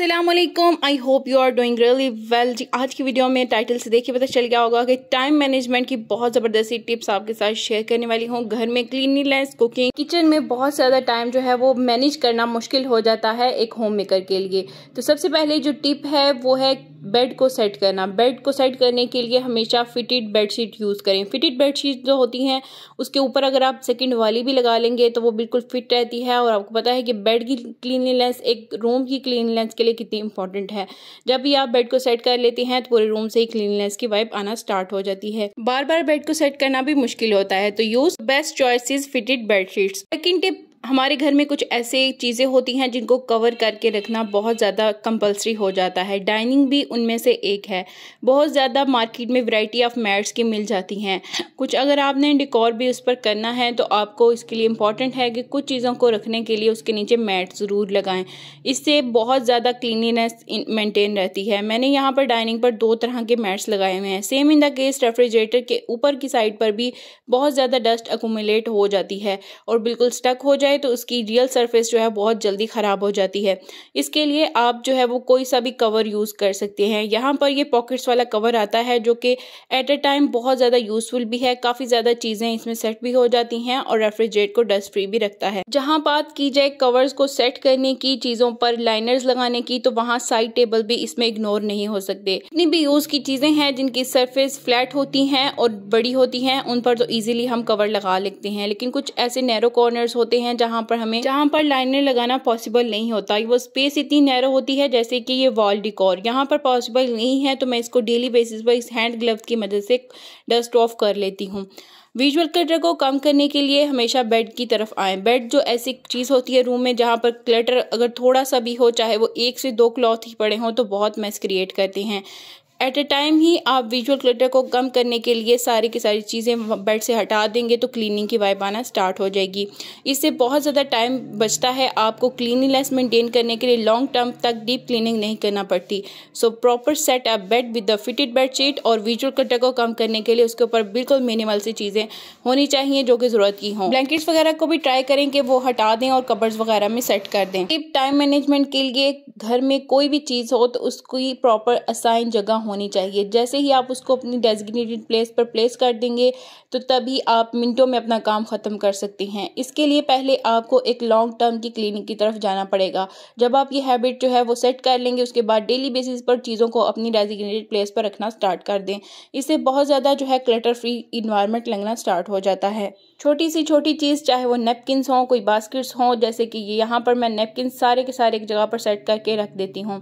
Aslam I hope you are doing really well जी आज की वीडियो में टाइटल से देखिए पता चल गया होगा कि टाइम मैनेजमेंट की बहुत ज़बरदस्ती टिप्स आपके साथ शेयर करने वाली हूँ घर में क्लीनलीनेस कुकिंग किचन में बहुत ज़्यादा टाइम जो है वो मैनेज करना मुश्किल हो जाता है एक होम मेकर के लिए तो सबसे पहले जो टिप है वो है बेड को सेट करना बेड को सेट करने के लिए हमेशा फिटेड बेडशीट यूज़ करें फिटेड बेडशीट जो होती हैं उसके ऊपर अगर आप सेकंड वाली भी लगा लेंगे तो वो बिल्कुल फिट रहती है और आपको पता है कि बेड की क्लीनलीनेस एक रूम की क्लीनलीनेस के लिए कितनी इंपॉर्टेंट है जब भी आप बेड को सेट कर लेते हैं तो पूरे रूम से ही क्लीनलीनेस की वाइप आना स्टार्ट हो जाती है बार बार बेड को सेट करना भी मुश्किल होता है तो use best choice is fitted bedsheets second tip हमारे घर में कुछ ऐसे चीज़ें होती हैं जिनको कवर करके रखना बहुत ज़्यादा कंपलसरी हो जाता है डाइनिंग भी उनमें से एक है बहुत ज़्यादा मार्केट में वैरायटी ऑफ मैट्स की मिल जाती हैं कुछ अगर आपने डिकॉर भी उस पर करना है तो आपको इसके लिए इम्पॉर्टेंट है कि कुछ चीज़ों को रखने के लिए उसके नीचे मैट ज़रूर लगाएं इससे बहुत ज़्यादा क्लिनिनेस मेंटेन रहती है मैंने यहाँ पर डाइनिंग पर दो तरह के मैट्स लगाए हुए हैं same in the case refrigerator के ऊपर की साइड पर भी बहुत ज़्यादा डस्ट अकोमोलेट हो जाती है और बिल्कुल स्टक हो जाए जाए तो उसकी रियल सरफेस जो है बहुत जल्दी ख़राब हो जाती है इसके लिए आप जो है वो कोई सा भी कवर यूज़ कर सकते हैं यहाँ पर ये पॉकेट्स वाला कवर आता है जो कि एट अ टाइम बहुत ज़्यादा यूज़फुल भी है काफ़ी ज़्यादा चीज़ें इसमें सेट भी हो जाती हैं और रेफ्रिजरेट को डस्ट फ्री भी रखता है जहाँ बात की जाए कवर्स को सेट करने की चीज़ों पर लाइनर्स लगाने की तो वहाँ साइड टेबल भी इसमें इग्नोर नहीं हो सकते जितनी भी यूज़ की चीज़ें हैं जिनकी सरफेस फ्लैट होती हैं और बड़ी होती हैं उन पर तो ईजिली हम कवर लगा लेते हैं लेकिन कुछ ऐसे नैरो कॉर्नर्स होते हैं जहाँ पर हमें जहाँ पर लाइनर लगाना पॉसिबल नहीं होता वो स्पेस इतनी नैरो होती है जैसे कि ये वॉल डिकॉर यहाँ पर पॉसिबल नहीं है तो मैं इसको डेली बेसिस पर इस हैंड ग्लव की मदद से डस्ट ऑफ कर लेती हूँ विजुअल क्लटर को कम करने के लिए हमेशा बेड की तरफ आए बेड जो ऐसी चीज़ होती है रूम में जहाँ पर क्लटर अगर थोड़ा सा भी हो चाहे वो एक से दो क्लॉथ ही पड़े हों तो बहुत मैस क्रिएट करते हैं एट ए टाइम ही आप विजुअल क्लटर को कम करने के लिए सारी की सारी चीज़ें बेड से हटा देंगे तो क्लीनिंग की वाइब आना स्टार्ट हो जाएगी इससे बहुत ज़्यादा टाइम बचता है आपको क्लीनिनेस मेंटेन करने के लिए लॉन्ग टर्म तक डीप क्लीनिंग नहीं करना पड़ती so proper set up bed with the fitted bed sheet और विजुअल क्लटर को कम करने के लिए उसके ऊपर बिल्कुल मिनिमल सी चीज़ें होनी चाहिए जो कि ज़रूरत की हों ब्लैंकेट्स वगैरह को भी ट्राई करें कि वो हटा दें और कबर्स वगैरह में सेट कर दें टाइम मैनेजमेंट के लिए घर में कोई भी चीज़ हो तो उसकी प्रॉपर असाइन जगह होनी चाहिए जैसे ही आप उसको अपनी डेजिग्नेटेड प्लेस पर प्लेस कर देंगे तो तभी आप मिनटों में अपना काम ख़त्म कर सकते हैं इसके लिए पहले आपको एक लॉन्ग टर्म की क्लिनिक की तरफ जाना पड़ेगा जब आप ये हैबिट जो है वो सेट कर लेंगे उसके बाद डेली बेसिस पर चीज़ों को अपनी डेजिग्नेटेड प्लेस पर रखना स्टार्ट कर दें इससे बहुत ज़्यादा जो है क्लटर फ्री इन्वायरमेंट लगना स्टार्ट हो जाता है छोटी सी छोटी चीज़ चाहे वो नेपकिन हों कोई बास्किट्स हों जैसे कि ये यहाँ पर मैं नेपकिन सारे के सारे एक जगह पर सेट करके रख देती हूँ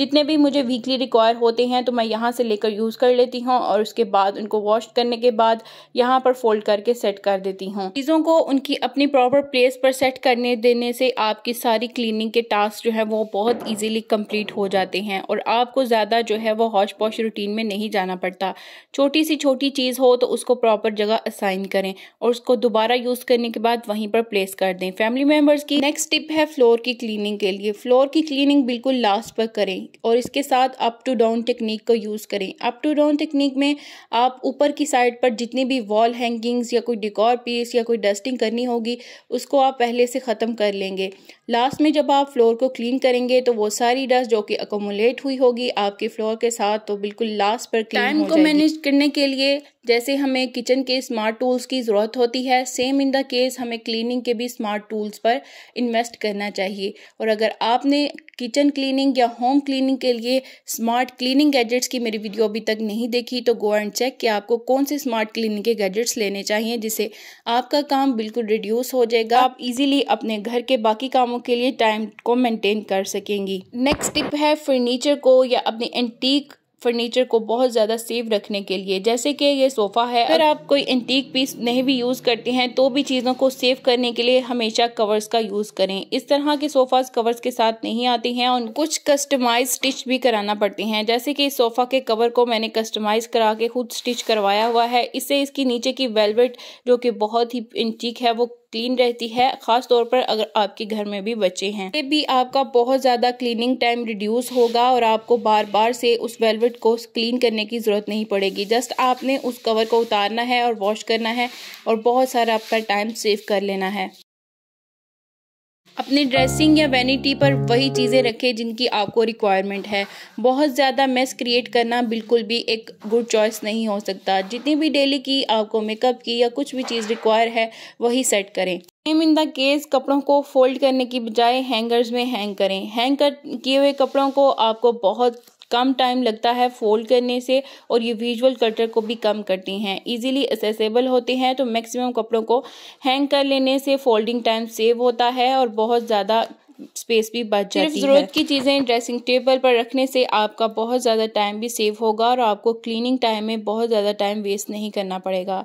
जितने भी मुझे वीकली रिक्वायर होते हैं तो मैं यहाँ से लेकर यूज़ कर लेती हूँ और उसके बाद उनको वॉश करने के बाद यहाँ पर फोल्ड करके सेट कर देती हूँ चीज़ों को उनकी अपनी प्रॉपर प्लेस पर सेट करने देने से आपकी सारी क्लीनिंग के टास्क जो है वो बहुत ईजिली कम्प्लीट हो जाते हैं और आपको ज़्यादा जो है वो हॉश पॉश रूटीन में नहीं जाना पड़ता छोटी सी छोटी चीज़ हो तो उसको प्रॉपर जगह असाइन करें और उसको दोबारा यूज़ करने के बाद वहीं पर प्लेस कर दें फैमिली मेम्बर्स की नेक्स्ट टिप है फ्लोर की क्लीनिंग के लिए फ्लोर की क्लीनिंग बिल्कुल लास्ट पर करें और इसके साथ अप टू डाउन टेक्निक को यूज़ करें अप टू डाउन टेक्निक में आप ऊपर की साइड पर जितनी भी वॉल हैंगिंग्स या कोई डिकॉर पीस या कोई डस्टिंग करनी होगी उसको आप पहले से ख़त्म कर लेंगे लास्ट में जब आप फ्लोर को क्लीन करेंगे तो वो सारी डस्ट जो कि अकोमोलेट हुई होगी आपके फ्लोर के साथ तो बिल्कुल लास्ट पर टाइम को मैनेज करने के लिए जैसे हमें किचन के स्मार्ट टूल्स की ज़रूरत होती है सेम इन द केस हमें क्लीनिंग के भी स्मार्ट टूल्स पर इन्वेस्ट करना चाहिए और अगर आपने किचन क्लीनिंग या होम क्लीनिंग के लिए स्मार्ट क्लीनिंग गैजेट्स की मेरी वीडियो अभी तक नहीं देखी तो गो एंड चेक कि आपको कौन से स्मार्ट क्लीनिंग के गैजेट्स लेने चाहिए जिससे आपका काम बिल्कुल रिड्यूस हो जाएगा आप इजीली अपने घर के बाकी कामों के लिए टाइम को मेंटेन कर सकेंगी नेक्स्ट टिप है फर्नीचर को या अपने एंटीक फर्नीचर को बहुत ज़्यादा सेफ रखने के लिए जैसे कि ये सोफ़ा है अगर आप कोई एंटीक पीस नहीं भी यूज़ करते हैं तो भी चीज़ों को सेफ करने के लिए हमेशा कवर्स का यूज़ करें इस तरह के सोफ़ाज कवर्स के साथ नहीं आते हैं और कुछ कस्टमाइज स्टिच भी कराना पड़ते हैं जैसे कि इस सोफ़ा के कवर को मैंने कस्टमाइज करा के खुद स्टिच करवाया हुआ है इससे इसकी नीचे की वेलवेट जो कि बहुत ही एंटीक है वो क्लीन रहती है खास तौर पर अगर आपके घर में भी बच्चे हैं ये भी आपका बहुत ज़्यादा क्लीनिंग टाइम रिड्यूस होगा और आपको बार बार से उस वेलवेट को क्लीन करने की ज़रूरत नहीं पड़ेगी जस्ट आपने उस कवर को उतारना है और वॉश करना है और बहुत सारा आपका टाइम सेव कर लेना है अपनी ड्रेसिंग या वैनिटी पर वही चीज़ें रखें जिनकी आपको रिक्वायरमेंट है बहुत ज़्यादा मेस क्रिएट करना बिल्कुल भी एक गुड चॉइस नहीं हो सकता जितनी भी डेली की आपको मेकअप की या कुछ भी चीज़ रिक्वायर है वही सेट करें सेम इन द केस कपड़ों को फोल्ड करने की बजाय हैंगर्स में हैंग करें हैंग कर किए हुए कपड़ों को आपको बहुत कम टाइम लगता है फोल्ड करने से और ये विजुअल कटर को भी कम करती हैं इजीली एसेसेबल होते हैं तो मैक्सिमम कपड़ों को हैंग कर लेने से फोल्डिंग टाइम सेव होता है और बहुत ज़्यादा स्पेस भी बच जाती है जरूरत की चीज़ें ड्रेसिंग टेबल पर रखने से आपका बहुत ज़्यादा टाइम भी सेव होगा और आपको क्लीनिंग टाइम में बहुत ज़्यादा टाइम वेस्ट नहीं करना पड़ेगा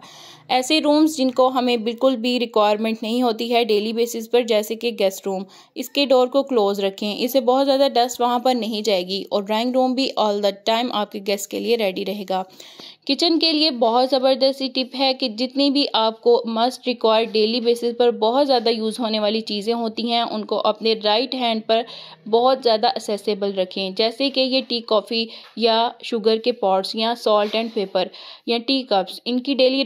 ऐसे रूम्स जिनको हमें बिल्कुल भी रिक्वायरमेंट नहीं होती है डेली बेसिस पर जैसे कि गेस्ट रूम इसके डोर को क्लोज रखें इससे बहुत ज़्यादा डस्ट वहाँ पर नहीं जाएगी और ड्राइंग रूम भी ऑल द टाइम आपके गेस्ट के लिए रेडी रहेगा किचन के लिए बहुत ज़बरदस्ती टिप है कि जितनी भी आपको मस्ट रिक्वायर्ड डेली बेसिस पर बहुत ज़्यादा यूज़ होने वाली चीज़ें होती हैं उनको अपने राइट हैंड पर बहुत ज़्यादा असेसेबल रखें जैसे कि ये टी कॉफ़ी या शुगर के पॉट्स या सॉल्ट एंड पेपर या टी कप्स इनकी डेली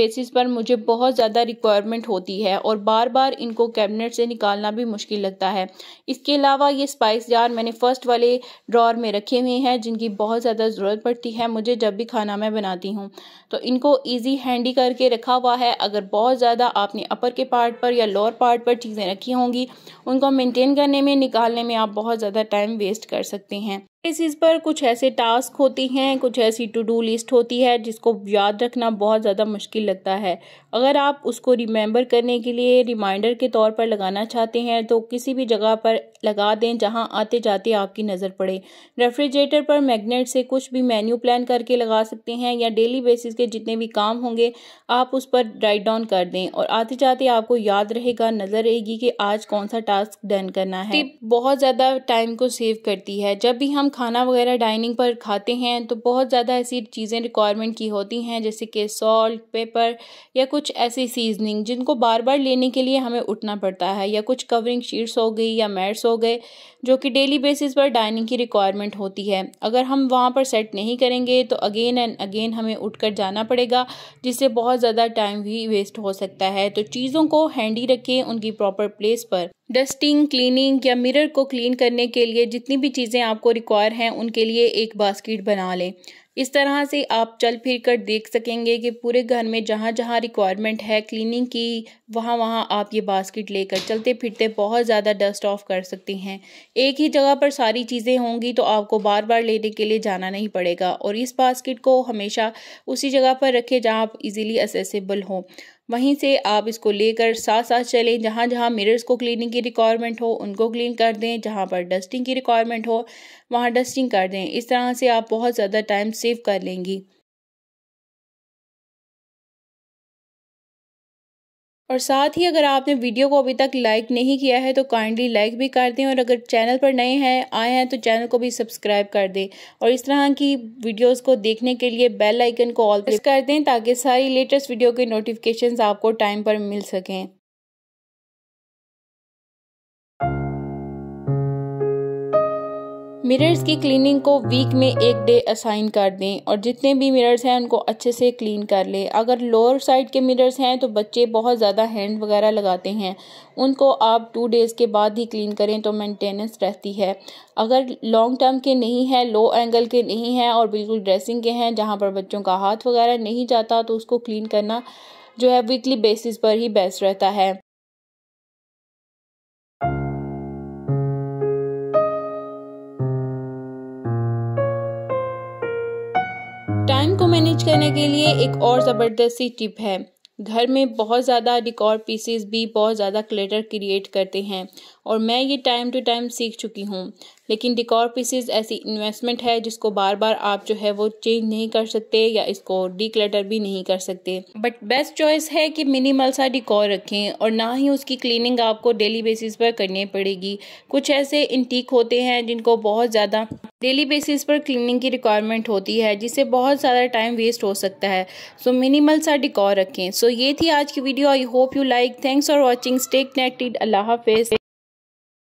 बेसिस पर मुझे बहुत ज़्यादा रिक्वायरमेंट होती है और बार बार इनको कैबिनेट से निकालना भी मुश्किल लगता है इसके अलावा ये स्पाइस जार मैंने फ़र्स्ट वाले ड्रॉर में रखे हुए हैं जिनकी बहुत ज़्यादा ज़रूरत पड़ती है मुझे जब भी खाना मैं बनाती हूँ तो इनको ईजी हैंडी करके रखा हुआ है अगर बहुत ज़्यादा आपने अपर के पार्ट पर या लोअर पार्ट पर चीज़ें रखी होंगी उनको मेनटेन करने में निकालने में आप बहुत ज़्यादा टाइम वेस्ट कर सकते हैं बेसिस पर कुछ ऐसे टास्क होती हैं कुछ ऐसी टू डू लिस्ट होती है जिसको याद रखना बहुत ज़्यादा मुश्किल लगता है अगर आप उसको रिमेंबर करने के लिए रिमाइंडर के तौर पर लगाना चाहते हैं तो किसी भी जगह पर लगा दें जहां आते जाते आपकी नज़र पड़े रेफ्रिजरेटर पर मैग्नेट से कुछ भी मेन्यू प्लान करके लगा सकते हैं या डेली बेसिस के जितने भी काम होंगे आप उस पर राइट डाउन कर दें और आते जाते आपको याद रहेगा नज़र रहेगी कि आज कौन सा टास्क डन करना है बहुत ज़्यादा टाइम को सेव करती है जब भी हम खाना वगैरह डाइनिंग पर खाते हैं तो बहुत ज़्यादा ऐसी चीज़ें रिक्वायरमेंट की होती हैं जैसे कि सॉल्ट पेपर या कुछ ऐसी सीजनिंग जिनको बार बार लेने के लिए हमें उठना पड़ता है या कुछ कवरिंग शीट्स हो गई या मैट्स हो गए जो कि डेली बेसिस पर डाइनिंग की रिक्वायरमेंट होती है अगर हम वहाँ पर सेट नहीं करेंगे तो अगेन एंड अगेन हमें उठ जाना पड़ेगा जिससे बहुत ज़्यादा टाइम भी वेस्ट हो सकता है तो चीज़ों को हैंडी रखें उनकी प्रॉपर प्लेस पर डस्टिंग क्लीनिंग या मिरर को क्लीन करने के लिए जितनी भी चीज़ें आपको रिक्वायर हैं उनके लिए एक बास्केट बना लें इस तरह से आप चल फिर कर देख सकेंगे कि पूरे घर में जहाँ जहाँ रिक्वायरमेंट है क्लीनिंग की वहाँ वहाँ आप ये बास्केट लेकर चलते फिरते बहुत ज़्यादा डस्ट ऑफ कर सकते हैं एक ही जगह पर सारी चीज़ें होंगी तो आपको बार बार लेने के लिए जाना नहीं पड़ेगा और इस बास्केट को हमेशा उसी जगह पर रखें जहाँ आप इजीली एसेसिबल हों वहीं से आप इसको लेकर साथ साथ चलें जहाँ जहाँ मिरर्स को क्लीनिंग की रिक्वायरमेंट हो उनको क्लीन कर दें जहाँ पर डस्टिंग की रिक्वायरमेंट हो वहाँ डस्टिंग कर दें इस तरह से आप बहुत ज़्यादा टाइम से अचीव कर लेंगी और साथ ही अगर आपने वीडियो को अभी तक लाइक नहीं किया है तो काइंडली लाइक भी कर दें और अगर चैनल पर नए हैं आए हैं तो चैनल को भी सब्सक्राइब कर दें और इस तरह की वीडियोस को देखने के लिए बेल आइकन को ऑल प्रेस कर दें ताकि सारी लेटेस्ट वीडियो के नोटिफिकेशंस आपको टाइम पर मिल सकें मिरर्स की क्लीनिंग को वीक में एक डे असाइन कर दें और जितने भी मिरर्स हैं उनको अच्छे से क्लीन कर लें अगर लोअर साइड के मिरर्स हैं तो बच्चे बहुत ज़्यादा हैंड वगैरह लगाते हैं उनको आप टू डेज़ के बाद ही क्लीन करें तो मेंटेनेंस रहती है अगर लॉन्ग टर्म के नहीं हैं लो एंगल के नहीं हैं और बिल्कुल ड्रेसिंग के हैं जहाँ पर बच्चों का हाथ वगैरह नहीं जाता तो उसको क्लीन करना जो है वीकली बेसिस पर ही बेस्ट रहता है मैनेज करने के लिए एक और ज़बरदस्ती टिप है घर में बहुत ज़्यादा डिकॉर पीसेस भी बहुत ज़्यादा क्लेटर क्रिएट करते हैं और मैं ये टाइम टू टाइम सीख चुकी हूँ लेकिन डिकॉर पीसीज ऐसी इन्वेस्टमेंट है जिसको बार बार आप जो है वो चेंज नहीं कर सकते या इसको डिक्लेटर भी नहीं कर सकते बट बेस्ट चॉइस है कि मिनिमल सा डिकॉर रखें और ना ही उसकी क्लीनिंग आपको डेली बेसिस पर करनी पड़ेगी कुछ ऐसे इंटीक होते हैं जिनको बहुत ज़्यादा डेली बेसिस पर क्लीनिंग की रिक्वायरमेंट होती है जिससे बहुत ज़्यादा टाइम वेस्ट हो सकता है सो मिनिमल सा डिकॉर रखें सो so, ये थी आज की video I hope you like thanks for watching stay connected अल्लाह हाफिज़